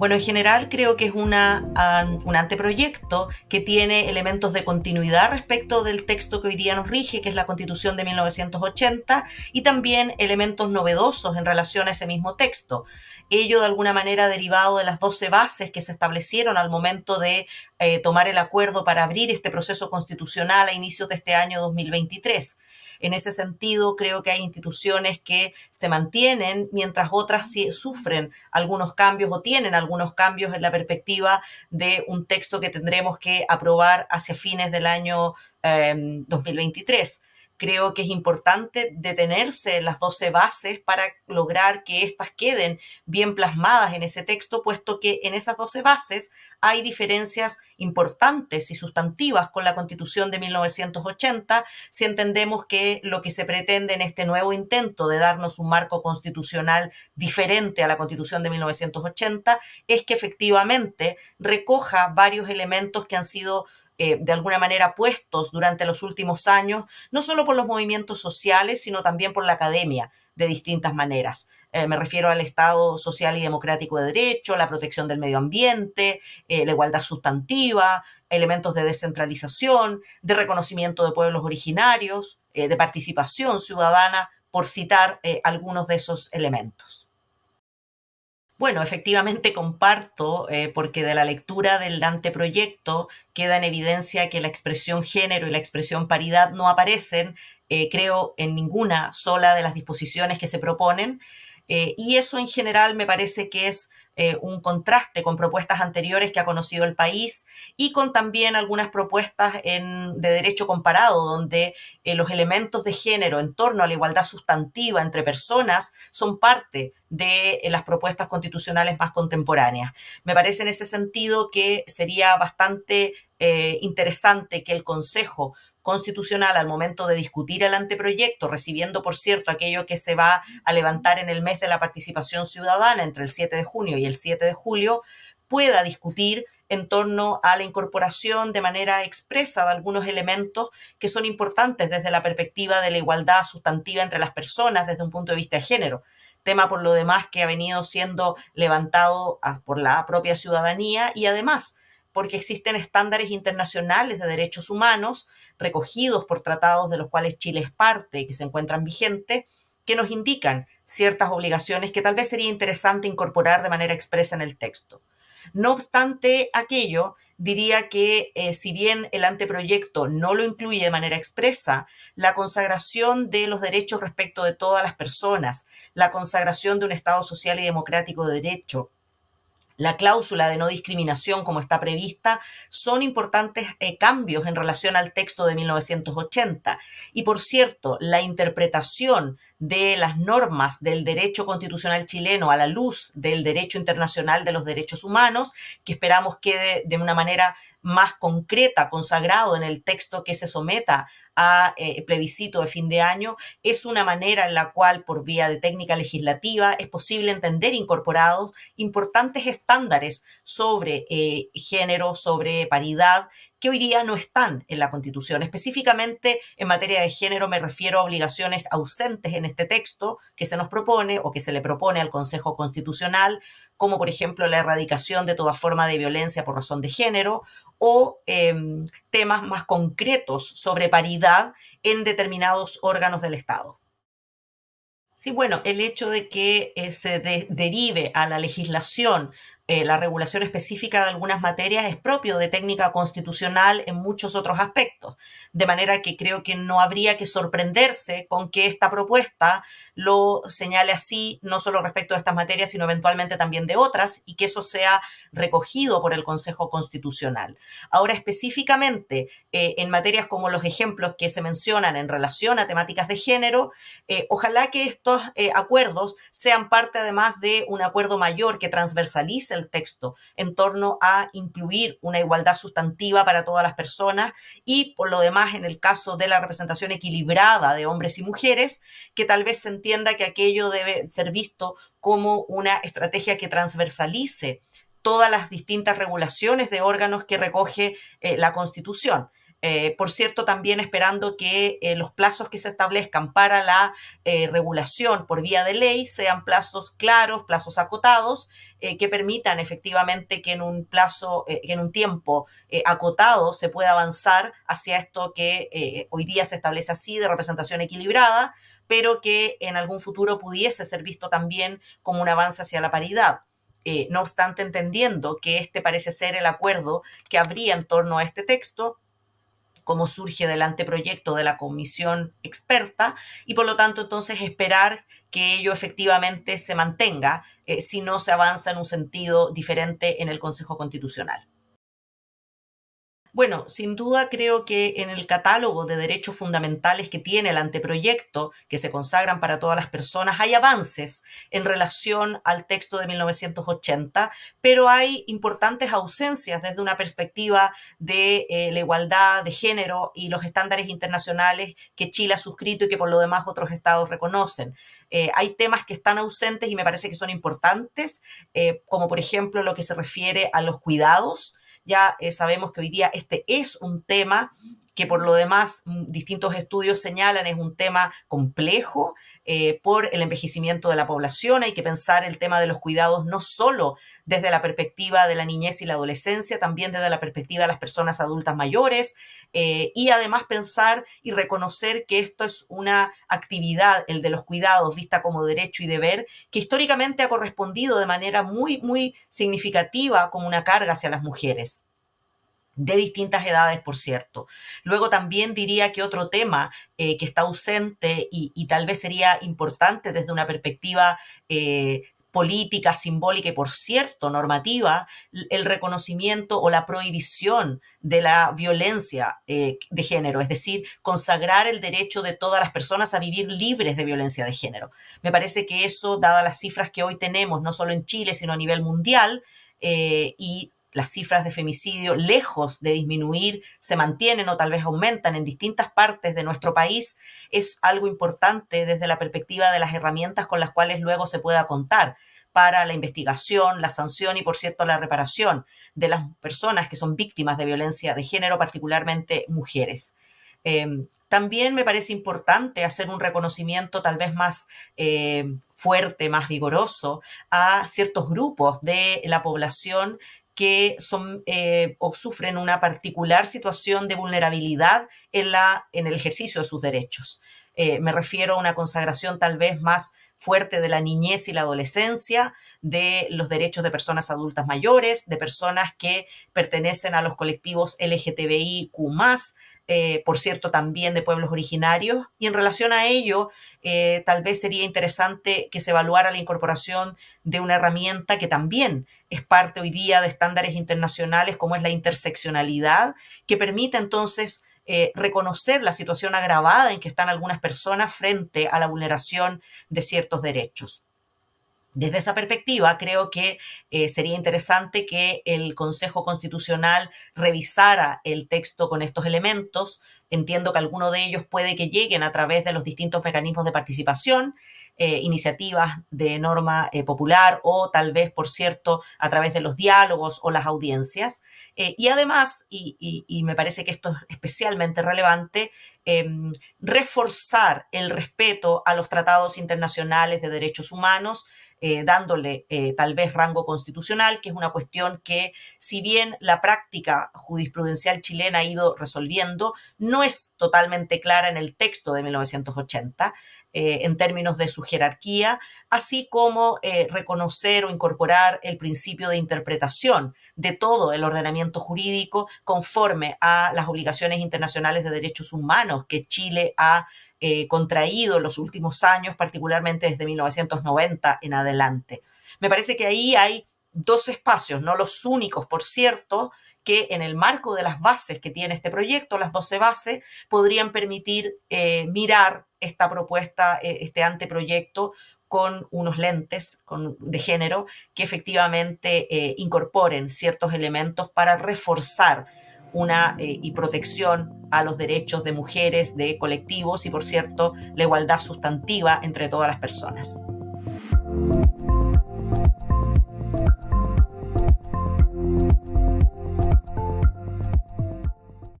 Bueno, en general creo que es una, un anteproyecto que tiene elementos de continuidad respecto del texto que hoy día nos rige, que es la Constitución de 1980, y también elementos novedosos en relación a ese mismo texto. Ello de alguna manera derivado de las 12 bases que se establecieron al momento de eh, tomar el acuerdo para abrir este proceso constitucional a inicios de este año 2023. En ese sentido, creo que hay instituciones que se mantienen mientras otras sí sufren algunos cambios o tienen algunos cambios en la perspectiva de un texto que tendremos que aprobar hacia fines del año 2023 em, creo que es importante detenerse en las 12 bases para lograr que éstas queden bien plasmadas en ese texto, puesto que en esas 12 bases hay diferencias importantes y sustantivas con la Constitución de 1980, si entendemos que lo que se pretende en este nuevo intento de darnos un marco constitucional diferente a la Constitución de 1980 es que efectivamente recoja varios elementos que han sido eh, de alguna manera puestos durante los últimos años, no solo por los movimientos sociales, sino también por la academia de distintas maneras. Eh, me refiero al Estado social y democrático de derecho, la protección del medio ambiente, eh, la igualdad sustantiva, elementos de descentralización, de reconocimiento de pueblos originarios, eh, de participación ciudadana, por citar algunos de esos elementos. Bueno, efectivamente comparto, porque de la lectura del Dante proyecto queda en evidencia que la expresión género y la expresión paridad no aparecen eh, creo en ninguna sola de las disposiciones que se proponen. Eh, y eso en general me parece que es eh, un contraste con propuestas anteriores que ha conocido el país y con también algunas propuestas de derecho comparado, donde los elementos de género en torno a la igualdad sustantiva entre personas son parte de las propuestas constitucionales más contemporáneas. Me parece en ese sentido que sería bastante interesante que el Consejo constitucional al momento de discutir el anteproyecto, recibiendo, por cierto, aquello que se va a levantar en el mes de la participación ciudadana entre el 7 de junio y el 7 de julio, pueda discutir en torno a la incorporación de manera expresa de algunos elementos que son importantes desde la perspectiva de la igualdad sustantiva entre las personas desde un punto de vista de género tema por lo demás que ha venido siendo levantado por la propia ciudadanía y además porque existen estándares internacionales de derechos humanos recogidos por tratados de los cuales Chile es parte y que se encuentran vigentes, que nos indican ciertas obligaciones que tal vez sería interesante incorporar de manera expresa en el texto. No obstante aquello, diría que eh, si bien el anteproyecto no lo incluye de manera expresa, la consagración de los derechos respecto de todas las personas, la consagración de un Estado social y democrático de derecho, la cláusula de no discriminación como está prevista, son importantes eh, cambios en relación al texto de 1980. Y por cierto, la interpretación de las normas del derecho constitucional chileno a la luz del derecho internacional de los derechos humanos, que esperamos quede de una manera más concreta, consagrado en el texto que se someta a eh, plebiscito de fin de año, es una manera en la cual, por vía de técnica legislativa, es posible entender incorporados importantes estándares sobre eh, género, sobre paridad que hoy día no están en la Constitución. Específicamente en materia de género me refiero a obligaciones ausentes en este texto que se nos propone o que se le propone al Consejo Constitucional, como por ejemplo la erradicación de toda forma de violencia por razón de género o em, temas más concretos sobre paridad en determinados órganos del Estado. Sí, bueno, el hecho de que eh, se derive a la legislación eh, la regulación específica de algunas materias es propio de técnica constitucional en muchos otros aspectos. De manera que creo que no habría que sorprenderse con que esta propuesta lo señale así, no solo respecto a estas materias, sino eventualmente también de otras, y que eso sea recogido por el Consejo Constitucional. Ahora, específicamente, eh, en materias como los ejemplos que se mencionan en relación a temáticas de género, eh, ojalá que estos acuerdos sean parte además de un acuerdo mayor que transversalice texto en torno a incluir una igualdad sustantiva para todas las personas y por lo demás en el caso de la representación equilibrada de hombres y mujeres, que tal vez se entienda que aquello debe ser visto como una estrategia que transversalice todas las distintas regulaciones de órganos que recoge eh, la Constitución eh, por cierto, también esperando que eh, los plazos que se establezcan para la eh, regulación por vía de ley sean plazos claros, plazos acotados, que permitan efectivamente que en un plazo, en un tiempo acotado se pueda avanzar hacia esto que hoy día se establece así de representación equilibrada, pero que en algún futuro pudiese ser visto también como un avance hacia la paridad. no obstante, entendiendo que este parece ser el acuerdo que habría en torno a este texto, Cómo surge del anteproyecto de la comisión experta y por lo tanto entonces esperar que ello efectivamente se mantenga eh, si no se avanza en un sentido diferente en el Consejo Constitucional. Bueno, sin duda creo que en el catálogo de derechos fundamentales que tiene el anteproyecto, que se consagran para todas las personas, hay avances en relación al texto de 1980, pero hay importantes ausencias desde una perspectiva de eh, la igualdad de género y los estándares internacionales que Chile ha suscrito y que por lo demás otros estados reconocen. Eh, hay temas que están ausentes y me parece que son importantes, eh, como por ejemplo lo que se refiere a los cuidados ya eh, sabemos que hoy día este es un tema que por lo demás mm, distintos estudios señalan es un tema complejo eh, por el envejecimiento de la población. Hay que pensar el tema de los cuidados no solo desde la perspectiva de la niñez y la adolescencia, también desde la perspectiva de las personas adultas mayores eh, y además pensar y reconocer que esto es una actividad, el de los cuidados, vista como derecho y deber, que históricamente ha correspondido de manera muy, muy significativa como una carga hacia las mujeres de distintas edades, por cierto. Luego también diría que otro tema eh, que está ausente y, tal vez sería importante desde una perspectiva eh, política, simbólica y, por cierto, normativa, el reconocimiento o la prohibición de la violencia eh, de género, es decir, consagrar el derecho de todas las personas a vivir libres de violencia de género. Me parece que eso, dadas las cifras que hoy tenemos, no solo en Chile, sino a nivel mundial, y las cifras de femicidio, lejos de disminuir, se mantienen o tal vez aumentan en distintas partes de nuestro país, es algo importante desde la perspectiva de las herramientas con las cuales luego se pueda contar para la investigación, la sanción y, por cierto, la reparación de las personas que son víctimas de violencia de género, particularmente mujeres. Em, también me parece importante hacer un reconocimiento tal vez más eh, fuerte, más vigoroso a ciertos grupos de la población que son eh, o sufren una particular situación de vulnerabilidad en, en el ejercicio de sus derechos. Eh, me refiero a una consagración tal vez más fuerte de la niñez y la adolescencia, de los derechos de personas adultas mayores, de personas que pertenecen a los colectivos LGTBIQ, eh, por cierto, también de pueblos originarios. Y en relación a ello, eh, tal vez sería interesante que se evaluara la incorporación de una herramienta que también es parte hoy día de estándares internacionales, como es la interseccionalidad, que permite entonces eh, reconocer la situación agravada en que están algunas personas frente a la vulneración de ciertos derechos. Desde esa perspectiva, creo que eh, sería interesante que el Consejo Constitucional revisara el texto con estos elementos. Entiendo que alguno de ellos puede que lleguen a través de los distintos mecanismos de participación, eh, iniciativas de norma eh, popular o tal vez, por cierto, a través de los diálogos o las audiencias. y además, y, me parece que esto es especialmente relevante, em, reforzar el respeto a los tratados internacionales de derechos humanos eh, dándole eh, tal vez rango constitucional, que es una cuestión que, si bien la práctica jurisprudencial chilena ha ido resolviendo, no es totalmente clara en el texto de 1980 eh, en términos de su jerarquía, así como reconocer o incorporar el principio de interpretación de todo el ordenamiento jurídico conforme a las obligaciones internacionales de derechos humanos que Chile ha eh, contraído en los últimos años, particularmente desde 1990 en adelante. Me parece que ahí hay dos espacios, no los únicos, por cierto, que en el marco de las bases que tiene este proyecto, las 12 bases, podrían permitir eh, mirar esta propuesta, eh, este anteproyecto, con unos lentes de género que efectivamente incorporen ciertos elementos para reforzar una eh, y protección a los derechos de mujeres, de colectivos y, por cierto, la igualdad sustantiva entre todas las personas.